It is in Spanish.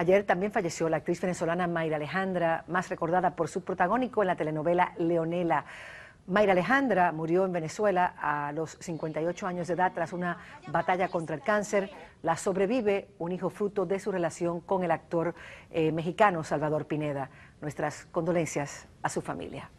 Ayer también falleció la actriz venezolana Mayra Alejandra, más recordada por su protagónico en la telenovela Leonela. Mayra Alejandra murió en Venezuela a los 58 años de edad tras una batalla contra el cáncer. La sobrevive un hijo fruto de su relación con el actor eh, mexicano Salvador Pineda. Nuestras condolencias a su familia.